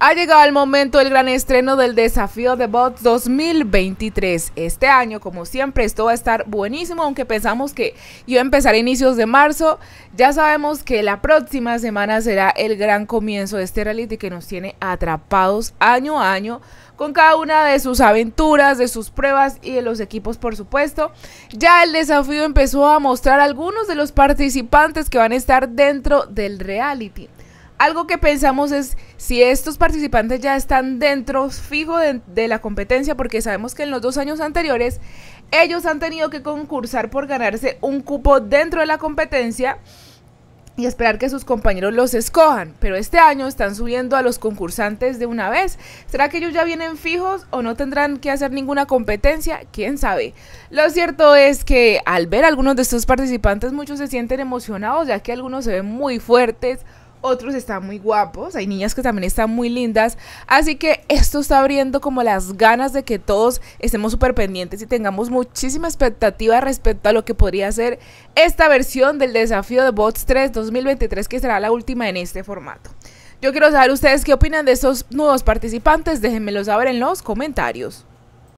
Ha llegado el momento del gran estreno del desafío de bots 2023. Este año, como siempre, esto va a estar buenísimo, aunque pensamos que iba a empezar a inicios de marzo. Ya sabemos que la próxima semana será el gran comienzo de este reality que nos tiene atrapados año a año con cada una de sus aventuras, de sus pruebas y de los equipos, por supuesto. Ya el desafío empezó a mostrar algunos de los participantes que van a estar dentro del reality algo que pensamos es si estos participantes ya están dentro fijo de, la competencia, porque sabemos que en los dos años anteriores ellos han tenido que concursar por ganarse un cupo dentro de la competencia y esperar que sus compañeros los escojan. Pero este año están subiendo a los concursantes de una vez. ¿Será que ellos ya vienen fijos o no tendrán que hacer ninguna competencia? ¿Quién sabe? Lo cierto es que al ver algunos de estos participantes muchos se sienten emocionados, ya que algunos se ven muy fuertes otros están muy guapos, hay niñas que también están muy lindas, así que esto está abriendo como las ganas de que todos estemos súper pendientes y tengamos muchísima expectativa respecto a lo que podría ser esta versión del desafío de Bots 3 2023 que será la última en este formato. Yo quiero saber ustedes qué opinan de estos nuevos participantes, déjenmelo saber en los comentarios.